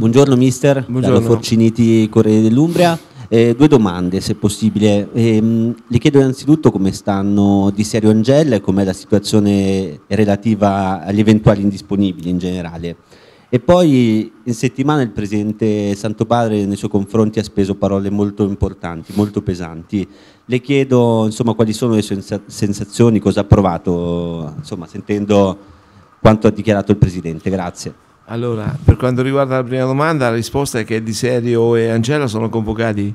Buongiorno mister, Buongiorno. Forciniti, Corriere dell'Umbria. Eh, due domande se possibile. Eh, le chiedo innanzitutto come stanno di serio Angel e com'è la situazione relativa agli eventuali indisponibili in generale. E poi in settimana il Presidente Santo Padre nei suoi confronti ha speso parole molto importanti, molto pesanti. Le chiedo insomma, quali sono le sue sensazioni, cosa ha provato, insomma, sentendo quanto ha dichiarato il Presidente. Grazie. Allora, per quanto riguarda la prima domanda, la risposta è che Di Serio e Angela sono convocati,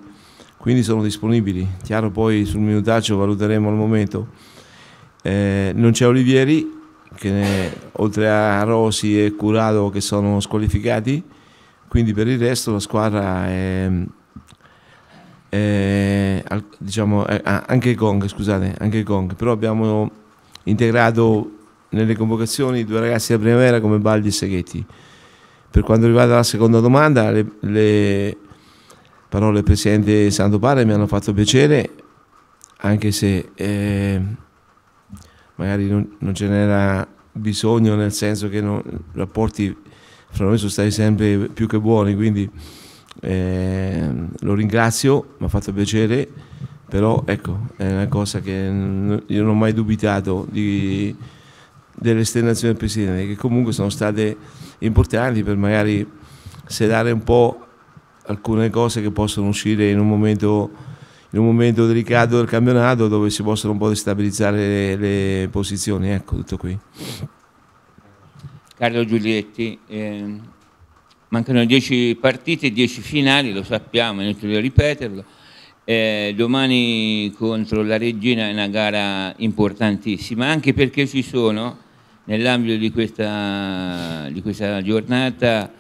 quindi sono disponibili. Chiaro, poi sul minutaccio valuteremo al momento. Eh, non c'è Olivieri, che ne, oltre a Rosi e Curado che sono squalificati, quindi per il resto la squadra è, è, diciamo, è, anche Kong, scusate, anche Kong, però abbiamo integrato nelle convocazioni due ragazzi da primavera come Baldi e Seghetti. Per quanto riguarda la seconda domanda, le, le parole del Presidente Santo Padre mi hanno fatto piacere, anche se eh, magari non, non ce n'era bisogno, nel senso che non, i rapporti fra noi sono stati sempre più che buoni, quindi eh, lo ringrazio, mi ha fatto piacere, però ecco, è una cosa che io non ho mai dubitato di delle esternazioni del Presidente, che comunque sono state importanti per magari sedare un po' alcune cose che possono uscire in un momento, in un momento delicato del campionato dove si possono un po' destabilizzare le, le posizioni. Ecco, tutto qui. Carlo Giulietti, eh, mancano 10 partite, 10 finali, lo sappiamo, è inutile ripeterlo. Eh, domani contro la Regina è una gara importantissima, anche perché ci sono nell'ambito di questa, di questa giornata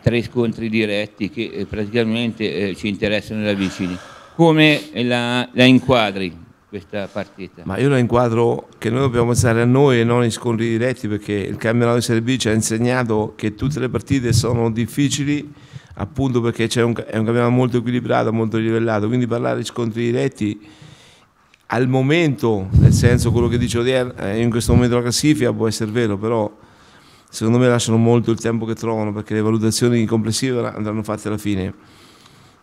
tre scontri diretti che eh, praticamente eh, ci interessano da vicini. Come la, la, inquadri questa partita? Ma io la inquadro che noi dobbiamo pensare a noi e non ai scontri diretti perché il campionato di Serie ha insegnato che tutte le partite sono difficili appunto perché un, è un campionato molto equilibrato, molto livellato, quindi parlare di scontri diretti al momento, nel senso quello che dice Odier, eh, in questo momento la classifica può essere vero, però secondo me lasciano molto il tempo che trovano perché le valutazioni complessive andranno fatte alla fine.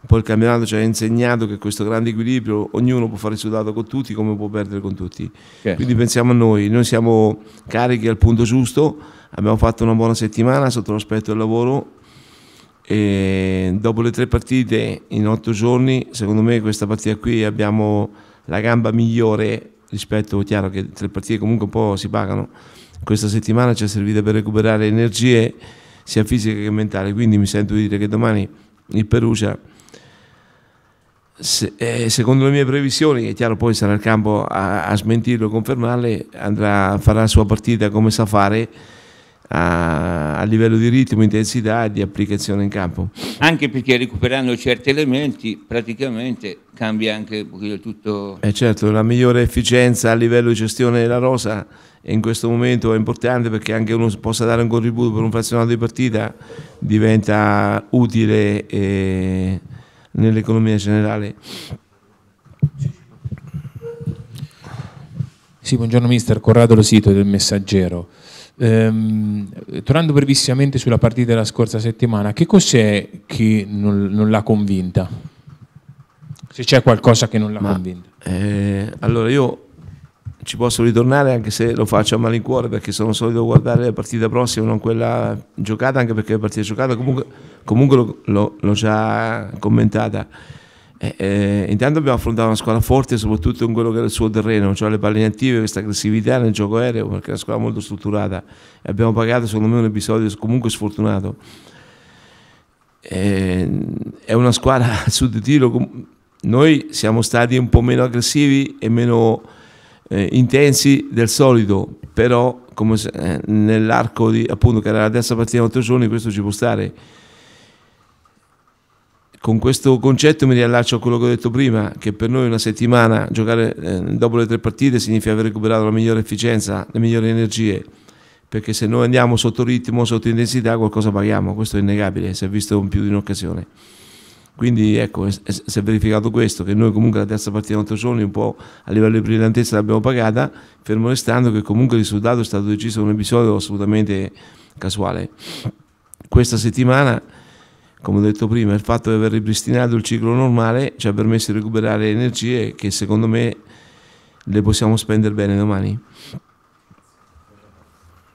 Poi il campionato ci ha insegnato che questo grande equilibrio ognuno può fare il suo dato con tutti come può perdere con tutti. Certo. Quindi pensiamo a noi, noi siamo carichi al punto giusto, abbiamo fatto una buona settimana sotto l'aspetto del lavoro e dopo le tre partite in otto giorni, secondo me questa partita qui abbiamo la gamba migliore rispetto, chiaro che tre partite comunque un po' si pagano, questa settimana ci è servita per recuperare energie sia fisiche che mentali, quindi mi sento di dire che domani il Perugia, se, eh, secondo le mie previsioni, è chiaro poi sarà il campo a, a smentirlo e confermarle, andrà, farà la sua partita come sa fare a, a, livello di ritmo, intensità e di applicazione in campo. Anche perché recuperando certi elementi praticamente cambia anche tutto. E eh, certo, la migliore efficienza a livello di gestione della rosa in questo momento è importante perché anche uno possa dare un contributo per un frazionato di partita diventa utile eh, nell'economia generale. Sì, buongiorno mister, Corrado Losito del Messaggero. Ehm, tornando brevissimamente sulla partita della scorsa settimana, che cos'è che non, non l'ha convinta? Se c'è qualcosa che non l'ha Ma, convinta. Eh, allora io ci posso ritornare anche se lo faccio a malincuore perché sono solito guardare la partita prossima, non quella giocata, anche perché la partita giocata comunque, comunque l'ho già commentata. Eh, eh, intanto abbiamo affrontato una squadra forte soprattutto in quello che era il suo terreno, cioè le palline attive, questa aggressività nel gioco aereo, perché è una squadra molto strutturata e abbiamo pagato secondo me un episodio comunque sfortunato. Eh, è una squadra su di tiro, noi siamo stati un po' meno aggressivi e meno eh, intensi del solito, però come se, eh, nell'arco di appunto che era la terza partita in otto giorni questo ci può stare con questo concetto mi riallaccio a quello che ho detto prima, che per noi una settimana giocare eh, dopo le tre partite significa aver recuperato la migliore efficienza, le migliori energie, perché se noi andiamo sotto ritmo, sotto intensità, qualcosa paghiamo, questo è innegabile, si è visto in più di un'occasione. Quindi ecco, si è verificato questo, che noi comunque la terza partita in otto giorni un po' a livello di brillantezza l'abbiamo pagata, fermo restando che comunque il risultato è stato deciso con un episodio assolutamente casuale. Questa settimana come ho detto prima, il fatto di aver ripristinato il ciclo normale ci ha permesso di recuperare energie che secondo me le possiamo spendere bene domani.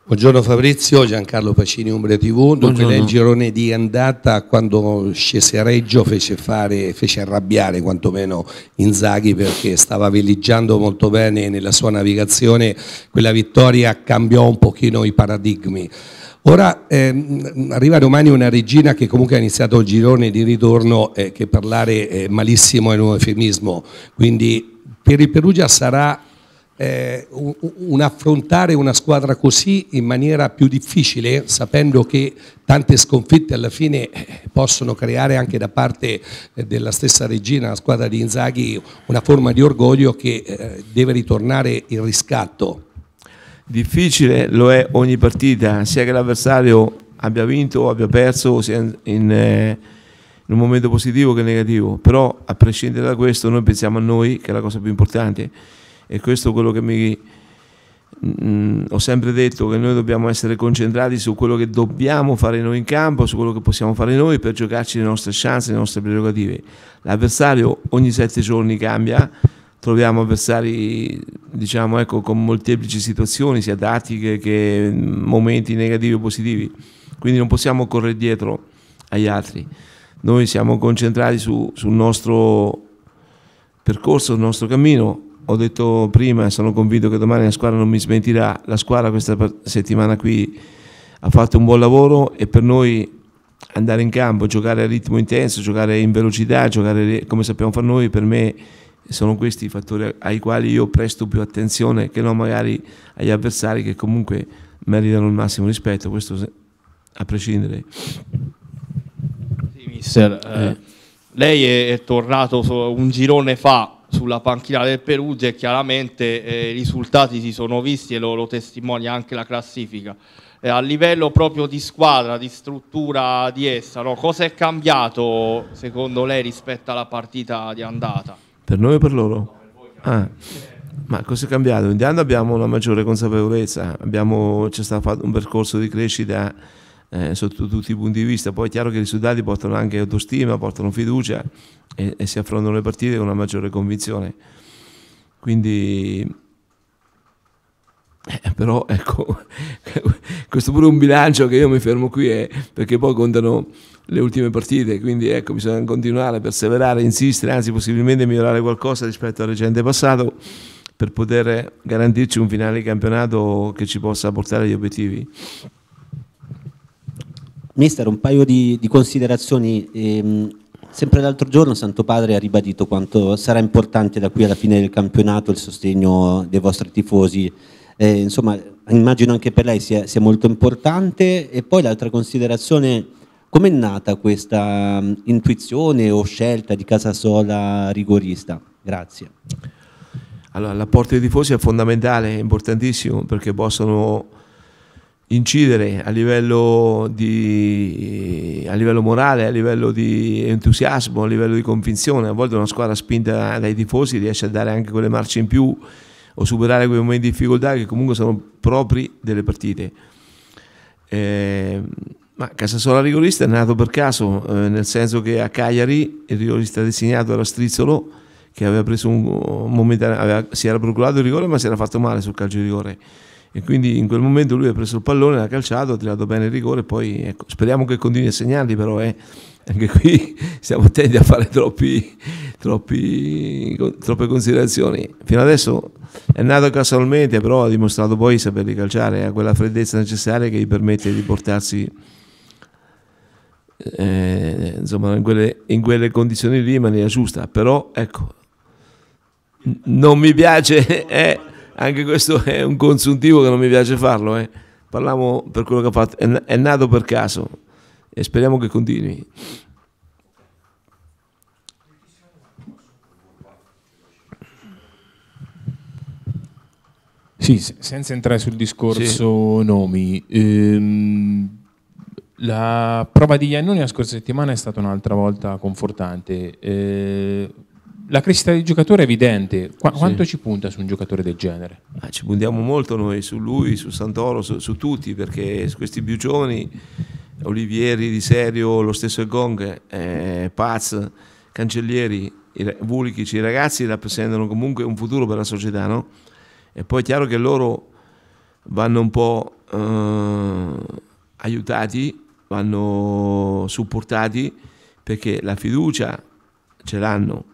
Buongiorno Fabrizio, Giancarlo Pacini, Umbria TV. Dunque nel girone di andata quando scese a Reggio fece, fare, fece arrabbiare quantomeno Inzaghi perché stava veleggiando molto bene nella sua navigazione, quella vittoria cambiò un pochino i paradigmi. Ora ehm, arriva domani una regina che comunque ha iniziato il girone di ritorno eh, che parlare eh, malissimo è un eufemismo, quindi per il Perugia sarà eh, un, un, affrontare una squadra così in maniera più difficile, sapendo che tante sconfitte alla fine eh, possono creare anche da parte eh, della stessa regina, la squadra di Inzaghi, una forma di orgoglio che eh, deve ritornare il riscatto. Difficile lo è ogni partita, sia che l'avversario abbia vinto o abbia perso, sia in, eh, in, un momento positivo che negativo, però a prescindere da questo noi pensiamo a noi che è la cosa più importante e questo è quello che mi, mh, mm, ho sempre detto che noi dobbiamo essere concentrati su quello che dobbiamo fare noi in campo, su quello che possiamo fare noi per giocarci le nostre chance, le nostre prerogative. L'avversario ogni sette giorni cambia, troviamo avversari diciamo, ecco, con molteplici situazioni, sia tattiche che momenti negativi o positivi, quindi non possiamo correre dietro agli altri. Noi siamo concentrati su, sul nostro percorso, sul nostro cammino. Ho detto prima e sono convinto che domani la squadra non mi smentirà, la squadra questa settimana qui ha fatto un buon lavoro e per noi andare in campo, giocare a ritmo intenso, giocare in velocità, giocare come sappiamo fare noi, per me sono questi i fattori ai quali io presto più attenzione che non magari agli avversari che comunque meritano il massimo rispetto, questo a prescindere. Sì, mister, eh. Eh, lei è, è tornato un girone fa sulla panchina del Perugia e chiaramente eh, i risultati si sono visti e lo, lo testimonia anche la classifica. Eh, a livello proprio di squadra, di struttura di essa, no? cosa è cambiato secondo lei rispetto alla partita di andata? Per noi o per loro? Ah. Ma cosa è cambiato? In abbiamo una maggiore consapevolezza, abbiamo, c'è stato fatto un percorso di crescita eh, sotto tutti i punti di vista, poi è chiaro che i risultati portano anche autostima, portano fiducia e, e si affrontano le partite con una maggiore convinzione. Quindi eh, però ecco, questo pure è un bilancio che io mi fermo qui eh, perché poi contano le ultime partite, quindi ecco, bisogna continuare, perseverare, insistere, anzi possibilmente migliorare qualcosa rispetto al recente passato per poter garantirci un finale di campionato che ci possa portare agli obiettivi. Mister, un paio di, di considerazioni. Ehm, sempre l'altro giorno Santo Padre ha ribadito quanto sarà importante da qui alla fine del campionato il sostegno dei vostri tifosi eh, insomma immagino anche per lei sia, sia molto importante e poi l'altra considerazione Com'è nata questa mm, intuizione o scelta di Casasola rigorista? Grazie. Allora, l'apporto dei tifosi è fondamentale, è importantissimo perché possono incidere a livello, di, a livello, morale, a livello di entusiasmo, a livello di convinzione. A volte una squadra spinta dai tifosi riesce a dare anche quelle marce in più o superare quei momenti di difficoltà che comunque sono propri delle partite. Eh, ma Casasola rigorista è nato per caso, eh, nel senso che a Cagliari il rigorista designato era Strizzolo, che aveva preso un, un momento, aveva, si era procurato il rigore ma si era fatto male sul calcio di rigore e quindi in quel momento lui ha preso il pallone, l'ha calciato, ha tirato bene il rigore, poi ecco, speriamo che continui a segnarli però eh, anche qui siamo attenti a fare troppi, troppi, troppe considerazioni. Fino adesso è nato casualmente però ha dimostrato poi saperli calciare, ha quella freddezza necessaria che gli permette di portarsi eh, insomma, in quelle, in quelle condizioni lì in maniera giusta, però ecco, non mi piace... Eh, anche questo è un consuntivo che non mi piace farlo, eh. parliamo per quello che ha fatto, è, è nato per caso e speriamo che continui. Sì, senza entrare sul discorso sì. nomi, ehm, la prova di Iannone la scorsa settimana è stata un'altra volta confortante. Eh, la crescita del giocatore è evidente, Qu- quanto ci punta su un giocatore del genere? Ah, ci puntiamo molto noi su lui, su Santoro, su, su tutti, perché su questi più giovani, Olivieri, Di Serio, lo stesso Gong, eh, Paz, Cancellieri, i, i ragazzi rappresentano comunque un futuro per la società, no? E poi è chiaro che loro vanno un po' eh, aiutati, vanno supportati, perché la fiducia ce l'hanno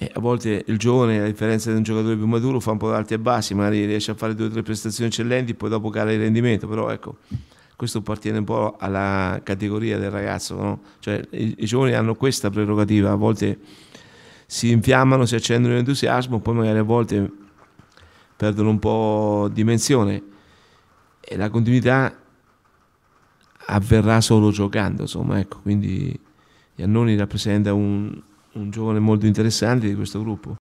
e a volte il giovane, a differenza di un giocatore più maturo, fa un po' alti e bassi, magari riesce a fare due o tre prestazioni eccellenti, poi dopo cala il rendimento, però ecco, questo appartiene un po' alla categoria del ragazzo, no? cioè, i, i, giovani hanno questa prerogativa, a volte si infiammano, si accendono in entusiasmo, poi magari a volte perdono un po' dimensione e la continuità avverrà solo giocando, insomma, ecco, quindi Iannoni rappresenta un, un giovane molto interessante di questo gruppo.